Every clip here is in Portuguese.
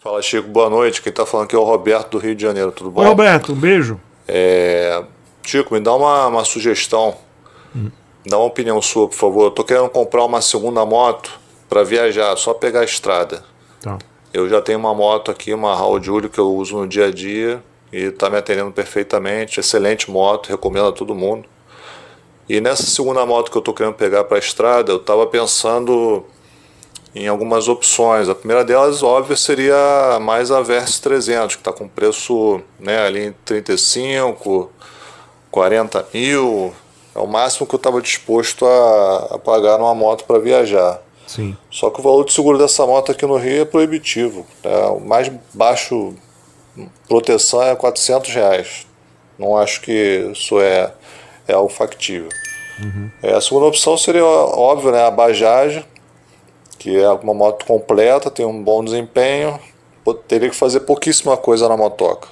Fala, Chico. Boa noite. Quem está falando aqui é o Roberto do Rio de Janeiro. Tudo bom? Oi, Roberto. Um beijo. É... Chico, me dá uma, uma sugestão. Hum. Dá uma opinião sua, por favor. Eu tô querendo comprar uma segunda moto para viajar, só pegar a estrada. Tá. Eu já tenho uma moto aqui, uma Raul Júlio, que eu uso no dia a dia e está me atendendo perfeitamente. Excelente moto, recomendo a todo mundo. E nessa segunda moto que eu estou querendo pegar para a estrada, eu estava pensando em algumas opções. A primeira delas, óbvio, seria mais a Versus 300, que está com preço né, ali em 35, 40 mil. É o máximo que eu estava disposto a, a pagar numa moto para viajar. Sim. Só que o valor de seguro dessa moto aqui no Rio é proibitivo. Né? O mais baixo proteção é 400 reais. Não acho que isso é, é algo factível. Uhum. É, a segunda opção seria, óbvio, né, a Bajaj, que é uma moto completa, tem um bom desempenho, teria que fazer pouquíssima coisa na motoca.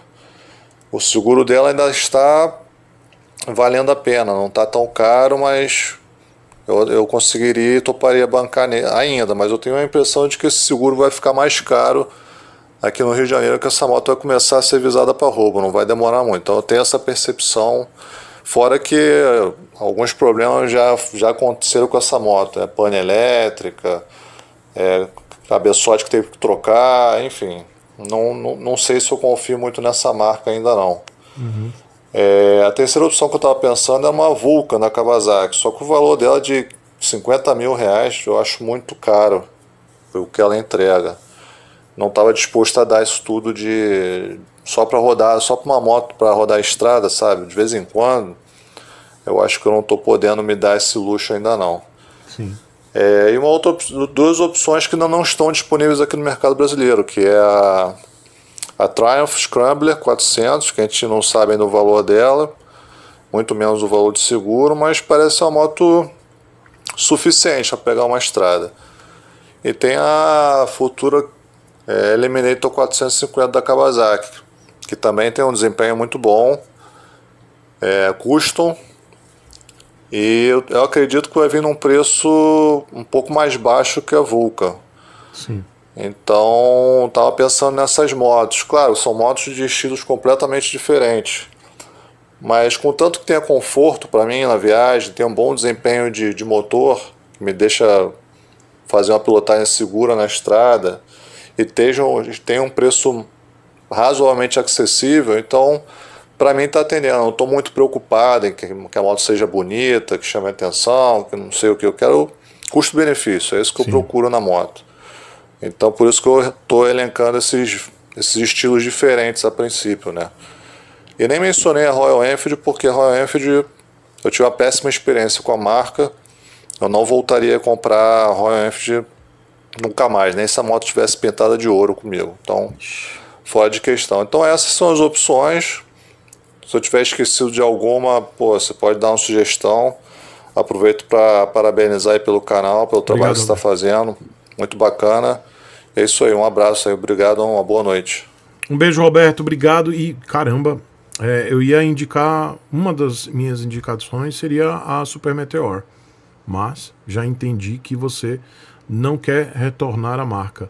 O seguro dela ainda está valendo a pena, não está tão caro, mas eu, eu conseguiria e toparia bancar ainda, mas eu tenho a impressão de que esse seguro vai ficar mais caro aqui no Rio de Janeiro, que essa moto vai começar a ser visada para roubo, não vai demorar muito. Então eu tenho essa percepção, fora que alguns problemas já, já aconteceram com essa moto, né? pane elétrica, é, cabeçote é que teve que trocar, enfim. Não, não, não, sei se eu confio muito nessa marca ainda não. Uhum. É, a terceira opção que eu estava pensando é uma Vulcan da Kawasaki, só que o valor dela é de 50 mil reais eu acho muito caro o que ela entrega. Não estava disposto a dar isso tudo de só para rodar, só para uma moto para rodar a estrada, sabe? De vez em quando, eu acho que eu não estou podendo me dar esse luxo ainda não. Sim. É, e uma outra op duas opções que ainda não estão disponíveis aqui no mercado brasileiro, que é a, a Triumph Scrambler 400, que a gente não sabe ainda o valor dela, muito menos o valor de seguro, mas parece uma moto suficiente para pegar uma estrada. E tem a futura é, Eliminator 450 da Kawasaki, que também tem um desempenho muito bom, é custom, e eu, eu acredito que vai vir num preço um pouco mais baixo que a Vulcan. Sim. Então, estava pensando nessas motos. Claro, são motos de estilos completamente diferentes. Mas contanto que tenha conforto para mim na viagem, tenha um bom desempenho de, de motor, que me deixa fazer uma pilotagem segura na estrada, e tenha um preço razoavelmente acessível, então para mim está atendendo. Eu estou muito preocupado em que, que, a moto seja bonita, que chame atenção, que não sei o que. Eu quero custo-benefício, é isso que Sim. eu procuro na moto. Então, por isso que eu estou elencando esses, esses estilos diferentes a princípio, né? E nem mencionei a Royal Enfield, porque a Royal Enfield eu tive uma péssima experiência com a marca. Eu não voltaria a comprar a Royal Enfield nunca mais, nem se a moto tivesse pintada de ouro comigo. Então, fora de questão. Então, essas são as opções se eu tiver esquecido de alguma, pô, você pode dar uma sugestão. Aproveito para parabenizar pelo canal, pelo trabalho que você está fazendo. Muito bacana. É isso aí, um abraço aí, obrigado, uma boa noite. Um beijo, Roberto, obrigado. E caramba, é, eu ia indicar, uma das minhas indicações seria a Super Meteor, mas já entendi que você não quer retornar à marca.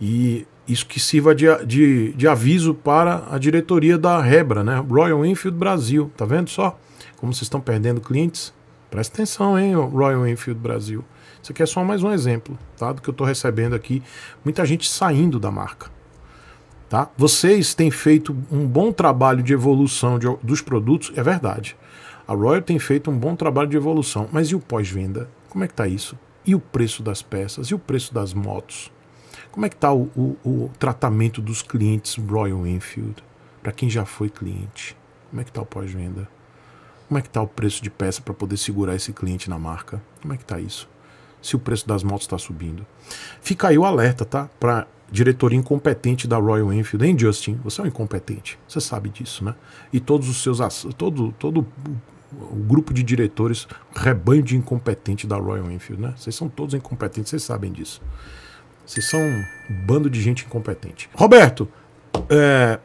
E isso que sirva de, de, de aviso para a diretoria da Rebra, né? Royal Enfield Brasil, tá vendo só? Como vocês estão perdendo clientes? Presta atenção, hein, Royal Enfield Brasil. Isso aqui é só mais um exemplo, tá? Do que eu estou recebendo aqui. Muita gente saindo da marca. Tá? Vocês têm feito um bom trabalho de evolução de, dos produtos, é verdade. A Royal tem feito um bom trabalho de evolução, mas e o pós-venda? Como é que tá isso? E o preço das peças? E o preço das motos? Como é que está o, o, o, tratamento dos clientes Royal Enfield? Para quem já foi cliente, como é que está o pós-venda? Como é que está o preço de peça para poder segurar esse cliente na marca? Como é que está isso? Se o preço das motos está subindo. Fica aí o alerta, tá? Para diretoria incompetente da Royal Enfield, hein, Justin? Você é um incompetente, você sabe disso, né? E todos os seus... Todo, todo o grupo de diretores, rebanho de incompetente da Royal Enfield, né? Vocês são todos incompetentes, vocês sabem disso. Vocês são um bando de gente incompetente. Roberto, é,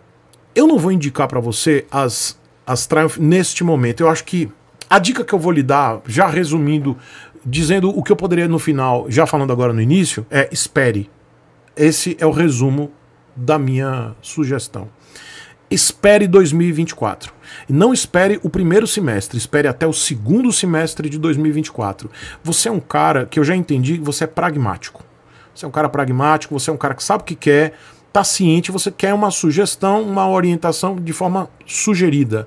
eu não vou indicar para você as, as Triumph neste momento. Eu acho que a dica que eu vou lhe dar, já resumindo, dizendo o que eu poderia no final, já falando agora no início, é espere. Esse é o resumo da minha sugestão. Espere 2024. Não espere o primeiro semestre, espere até o segundo semestre de 2024. Você é um cara que eu já entendi que você é pragmático. Você é um cara pragmático, você é um cara que sabe o que quer, está ciente, você quer uma sugestão, uma orientação de forma sugerida.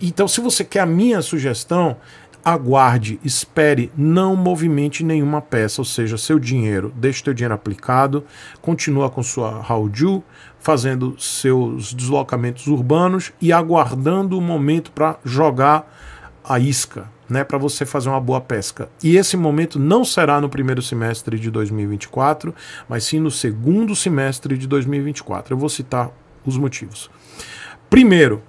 Então, se você quer a minha sugestão, aguarde, espere, não movimente nenhuma peça, ou seja, seu dinheiro, deixe seu dinheiro aplicado, continua com sua Raudju, fazendo seus deslocamentos urbanos e aguardando o momento para jogar a isca, né, para você fazer uma boa pesca. E esse momento não será no primeiro semestre de 2024, mas sim no segundo semestre de 2024. Eu vou citar os motivos. Primeiro,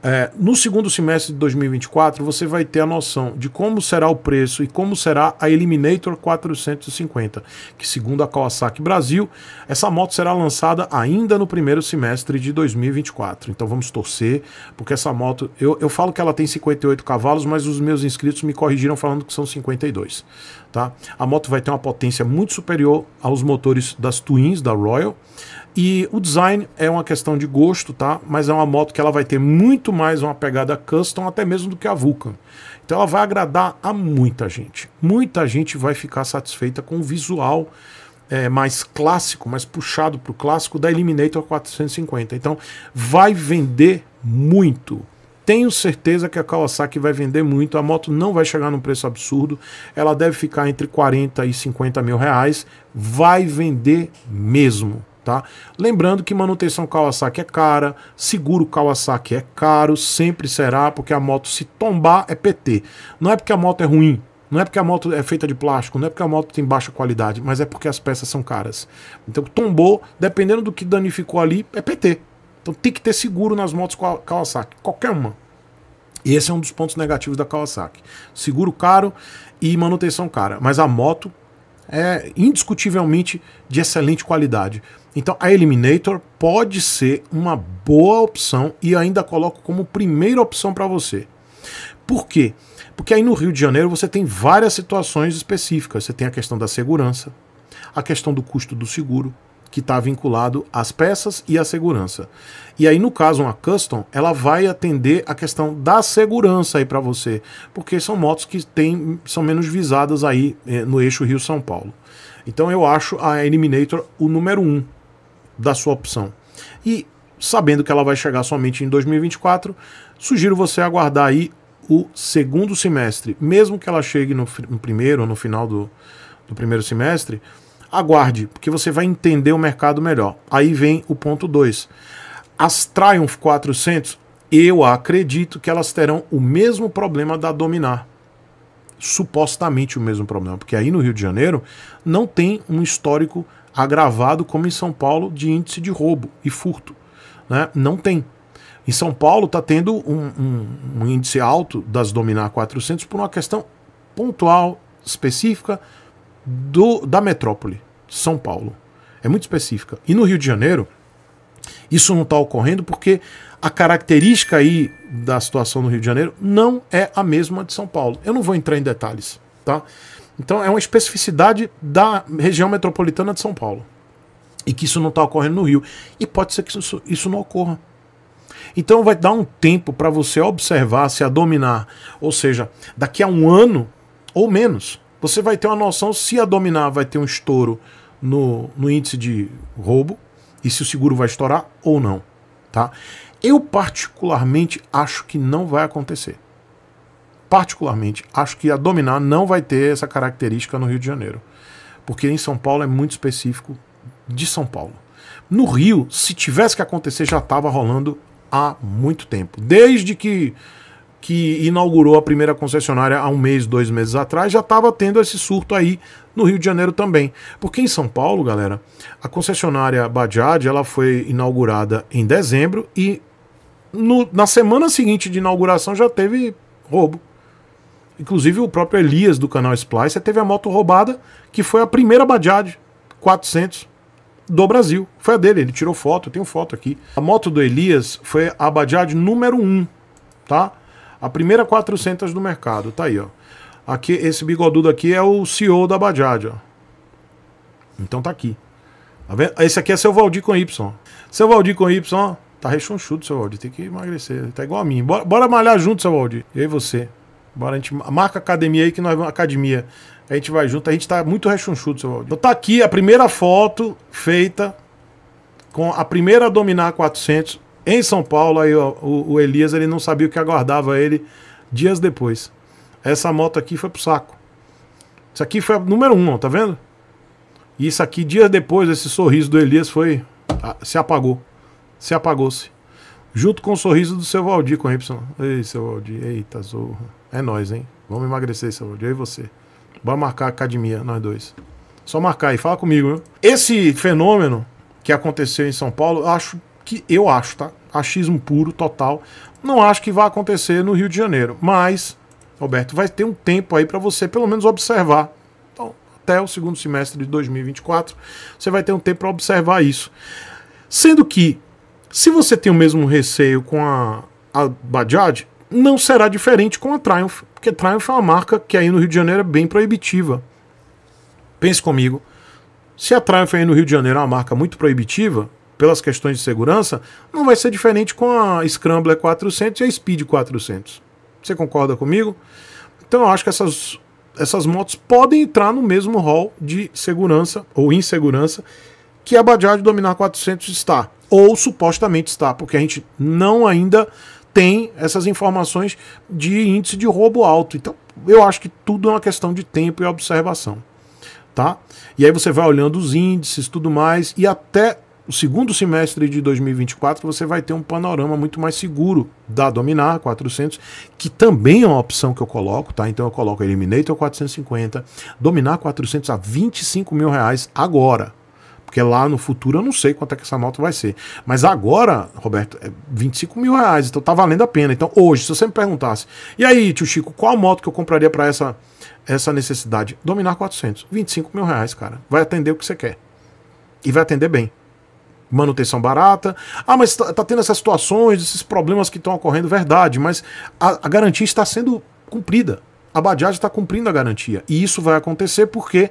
é, no segundo semestre de 2024, você vai ter a noção de como será o preço e como será a Eliminator 450, que, segundo a Kawasaki Brasil, essa moto será lançada ainda no primeiro semestre de 2024. Então vamos torcer, porque essa moto, eu, eu falo que ela tem 58 cavalos, mas os meus inscritos me corrigiram falando que são 52. Tá? A moto vai ter uma potência muito superior aos motores das Twins da Royal. E o design é uma questão de gosto, tá? Mas é uma moto que ela vai ter muito mais uma pegada custom até mesmo do que a Vulcan. Então ela vai agradar a muita gente. Muita gente vai ficar satisfeita com o visual é, mais clássico, mais puxado para o clássico da Eliminator 450. Então vai vender muito. Tenho certeza que a Kawasaki vai vender muito. A moto não vai chegar num preço absurdo. Ela deve ficar entre 40 e 50 mil reais. Vai vender mesmo tá? Lembrando que manutenção Kawasaki é cara, seguro Kawasaki é caro, sempre será, porque a moto se tombar é PT. Não é porque a moto é ruim, não é porque a moto é feita de plástico, não é porque a moto tem baixa qualidade, mas é porque as peças são caras. Então tombou, dependendo do que danificou ali, é PT. Então tem que ter seguro nas motos Kawasaki, qualquer uma. E esse é um dos pontos negativos da Kawasaki. Seguro caro e manutenção cara, mas a moto é indiscutivelmente de excelente qualidade. Então a Eliminator pode ser uma boa opção e ainda coloco como primeira opção para você. Por quê? Porque aí no Rio de Janeiro você tem várias situações específicas. Você tem a questão da segurança, a questão do custo do seguro, que está vinculado às peças e à segurança. E aí, no caso, uma custom, ela vai atender a questão da segurança aí para você, porque são motos que tem, são menos visadas aí é, no eixo Rio-São Paulo. Então eu acho a Eliminator o número um da sua opção. E sabendo que ela vai chegar somente em 2024, sugiro você aguardar aí o segundo semestre, mesmo que ela chegue no, no primeiro ou no final do, do primeiro semestre, aguarde, porque você vai entender o mercado melhor. Aí vem o ponto 2. As Triumph 400, eu acredito que elas terão o mesmo problema da Dominar. Supostamente o mesmo problema, porque aí no Rio de Janeiro não tem um histórico agravado como em São Paulo de índice de roubo e furto. Né? Não tem. Em São Paulo está tendo um, um, um índice alto das Dominar 400 por uma questão pontual, específica, do, da metrópole, São Paulo. É muito específica. E no Rio de Janeiro, isso não está ocorrendo porque a característica aí da situação no Rio de Janeiro não é a mesma de São Paulo. Eu não vou entrar em detalhes, tá? Então é uma especificidade da região metropolitana de São Paulo. E que isso não está ocorrendo no Rio. E pode ser que isso, isso não ocorra. Então vai dar um tempo para você observar se a dominar. Ou seja, daqui a um ano ou menos, você vai ter uma noção se a dominar vai ter um estouro no, no índice de roubo e se o seguro vai estourar ou não, tá? Eu particularmente acho que não vai acontecer. Particularmente acho que a dominar não vai ter essa característica no Rio de Janeiro, porque em São Paulo é muito específico de São Paulo. No Rio, se tivesse que acontecer, já estava rolando há muito tempo, desde que que inaugurou a primeira concessionária há um mês, dois meses atrás, já estava tendo esse surto aí no Rio de Janeiro também. Porque em São Paulo, galera, a concessionária Bajaj ela foi inaugurada em dezembro e no, na semana seguinte de inauguração já teve roubo. Inclusive o próprio Elias do canal Splice teve a moto roubada, que foi a primeira Bajaj 400 do Brasil. Foi a dele, ele tirou foto, eu tenho foto aqui. A moto do Elias foi a Bajaj número 1, tá? A primeira 400 do mercado, tá aí, ó. Aqui, esse bigodudo aqui é o CEO da Bajaj, ó. Então tá aqui. Tá vendo? Esse aqui é seu Valdir com Y. Seu Valdir com Y, tá rechonchudo, seu Valdir. Tem que emagrecer. Tá igual a mim. Bora, bora malhar junto, seu Valdir. E aí você? Bora, a gente marca academia aí que nós vamos. Academia. A gente vai junto. A gente tá muito rechonchudo, seu Valdir. Então tá aqui a primeira foto feita com a primeira a dominar 400 em São Paulo, aí o, o, Elias ele não sabia o que aguardava ele dias depois. Essa moto aqui foi pro saco. Isso aqui foi a número um, tá vendo? E isso aqui, dias depois, esse sorriso do Elias foi. Ah, se apagou. Se apagou-se. Junto com o sorriso do seu Valdir com Y. Ei, seu Valdir, eita, zorra. É nós, hein? Vamos emagrecer, seu Valdir. Eu e você. Bora marcar a academia, nós dois. Só marcar e fala comigo, viu? Esse fenômeno que aconteceu em São Paulo, eu acho que eu acho, tá? Achismo puro, total. Não acho que vai acontecer no Rio de Janeiro, mas, Roberto, vai ter um tempo aí para você pelo menos observar. Então, até o segundo semestre de 2024, você vai ter um tempo para observar isso. Sendo que, se você tem o mesmo receio com a, a Bajaj, não será diferente com a Triumph, porque Triumph é uma marca que aí no Rio de Janeiro é bem proibitiva. Pense comigo. Se a Triumph aí no Rio de Janeiro é uma marca muito proibitiva, pelas questões de segurança, não vai ser diferente com a Scrambler 400 e a Speed 400. Você concorda comigo? Então eu acho que essas, essas motos podem entrar no mesmo hall de segurança ou insegurança que a Bajaj Dominar 400 está, ou supostamente está, porque a gente não ainda tem essas informações de índice de roubo alto. Então, eu acho que tudo é uma questão de tempo e observação, tá? E aí você vai olhando os índices, tudo mais, e até o segundo semestre de 2024 você vai ter um panorama muito mais seguro da Dominar 400, que também é uma opção que eu coloco, tá? Então eu coloco Eliminator 450, Dominar 400 a 25 mil reais agora. Porque lá no futuro eu não sei quanto é que essa moto vai ser. Mas agora, Roberto, é 25 mil reais, então tá valendo a pena. Então hoje, se você me perguntasse, e aí, tio Chico, qual moto que eu compraria para essa, essa necessidade? Dominar 400, 25 mil reais, cara. Vai atender o que você quer. E vai atender bem manutenção barata. Ah, mas está tá tendo essas situações, esses problemas que estão ocorrendo, verdade, mas a, a garantia está sendo cumprida. A Bajaj está cumprindo a garantia. E isso vai acontecer porque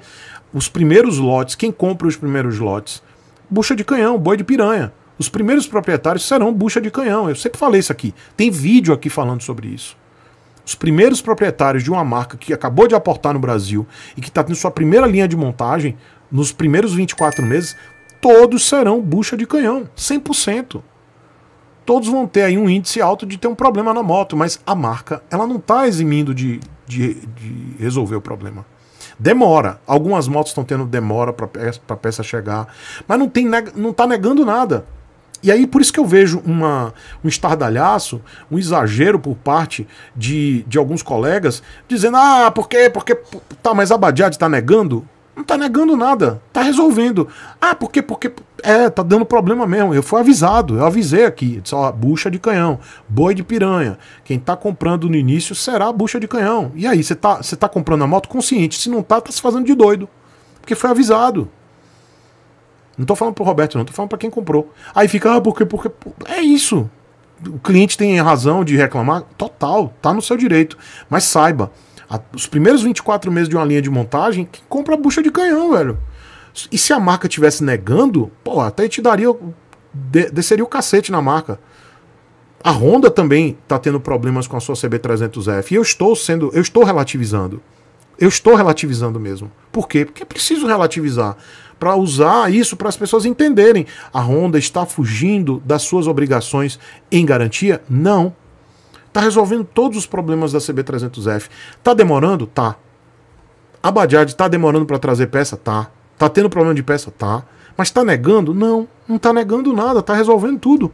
os primeiros lotes, quem compra os primeiros lotes, bucha de canhão, boi de piranha. Os primeiros proprietários serão bucha de canhão. Eu sempre falei isso aqui. Tem vídeo aqui falando sobre isso. Os primeiros proprietários de uma marca que acabou de aportar no Brasil e que está tendo sua primeira linha de montagem, nos primeiros 24 meses, todos serão bucha de canhão, 100%. Todos vão ter aí um índice alto de ter um problema na moto, mas a marca ela não está eximindo de, de, de resolver o problema. Demora. Algumas motos estão tendo demora para peça, a peça chegar, mas não, tem, não tá negando nada. E aí, por isso que eu vejo uma, um estardalhaço, um exagero por parte de, de alguns colegas, dizendo: ah, por quê? Porque. Tá, mas a Badiad está negando? Não tá negando nada, tá resolvendo. Ah, porque, porque, é, tá dando problema mesmo. Eu fui avisado, eu avisei aqui. Disse, ó, bucha de canhão, boi de piranha. Quem tá comprando no início será a bucha de canhão. E aí, você tá, você tá comprando a moto consciente. Se não tá, tá se fazendo de doido. Porque foi avisado. Não tô falando pro Roberto, não, tô falando pra quem comprou. Aí fica, ah, porque, porque. É isso. O cliente tem razão de reclamar? Total, tá no seu direito. Mas saiba, a, os primeiros 24 meses de uma linha de montagem, quem compra a bucha de canhão, velho? E se a marca tivesse negando, pô, até te daria. De, desceria o cacete na marca. A Honda também está tendo problemas com a sua CB300F. E eu estou sendo. Eu estou relativizando. Eu estou relativizando mesmo. Por quê? Porque é preciso relativizar. Para usar isso para as pessoas entenderem. A Honda está fugindo das suas obrigações em garantia? Não, tá resolvendo todos os problemas da CB300F. Tá demorando? Tá. A Bajaj tá demorando para trazer peça? Tá. Tá tendo problema de peça? Tá. Mas tá negando? Não, não tá negando nada, tá resolvendo tudo.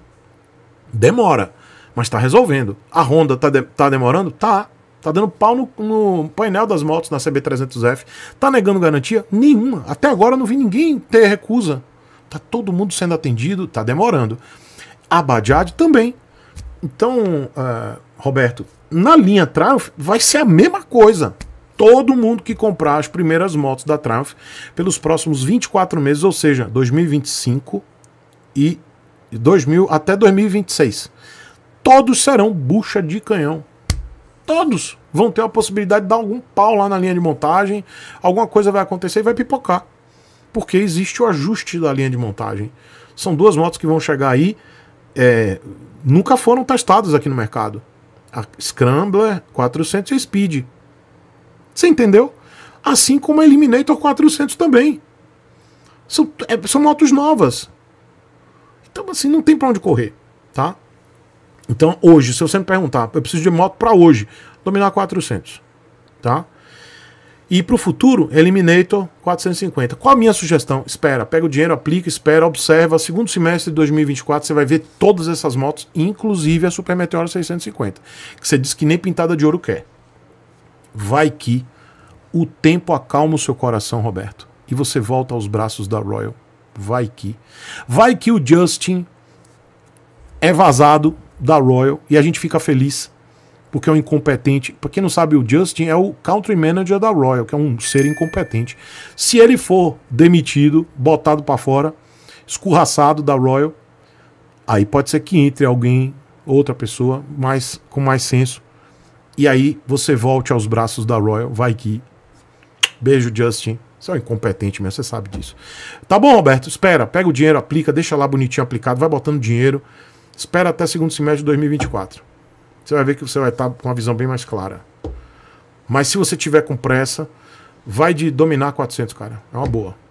Demora, mas tá resolvendo. A Honda tá de tá demorando? Tá. Tá dando pau no, no, painel das motos na CB300F. Tá negando garantia? Nenhuma. Até agora não vi ninguém ter recusa. Tá todo mundo sendo atendido, tá demorando. A Bajaj também. Então, uh, Roberto, na linha Triumph vai ser a mesma coisa. Todo mundo que comprar as primeiras motos da Triumph pelos próximos 24 meses, ou seja, 2025 e 2000 até 2026, todos serão bucha de canhão. Todos vão ter a possibilidade de dar algum pau lá na linha de montagem, alguma coisa vai acontecer e vai pipocar. Porque existe o ajuste da linha de montagem. São duas motos que vão chegar aí, é, nunca foram testadas aqui no mercado a Scrambler 400 e a Speed. Você entendeu? Assim como a Eliminator 400 também. São, é, são motos novas. Então, assim, não tem para onde correr, tá? Então, hoje, se eu sempre perguntar, eu preciso de moto para hoje, dominar 400, tá? E para o futuro, Eliminator 450. Qual a minha sugestão? Espera, pega o dinheiro, aplica, espera, observa. Segundo semestre de 2024, você vai ver todas essas motos, inclusive a Super Meteoro 650, que você disse que nem pintada de ouro quer. Vai que o tempo acalma o seu coração, Roberto, e você volta aos braços da Royal. Vai que. Vai que o Justin é vazado da Royal e a gente fica feliz porque é um incompetente. Para quem não sabe, o Justin é o country manager da Royal, que é um ser incompetente. Se ele for demitido, botado para fora, escurraçado da Royal, aí pode ser que entre alguém, outra pessoa, mais com mais senso. E aí você volte aos braços da Royal, vai que. Beijo, Justin. Você é um incompetente mesmo, você sabe disso. Tá bom, Roberto, espera. Pega o dinheiro, aplica, deixa lá bonitinho aplicado, vai botando dinheiro. Espera até segundo semestre de 2024. Você vai ver que você vai estar tá com uma visão bem mais clara. Mas se você tiver com pressa, vai de dominar 400, cara. É uma boa.